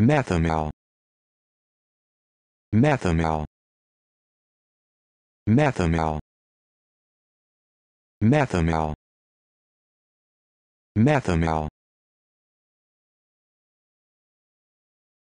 Methanol Methanol Methanol Methanol Methanol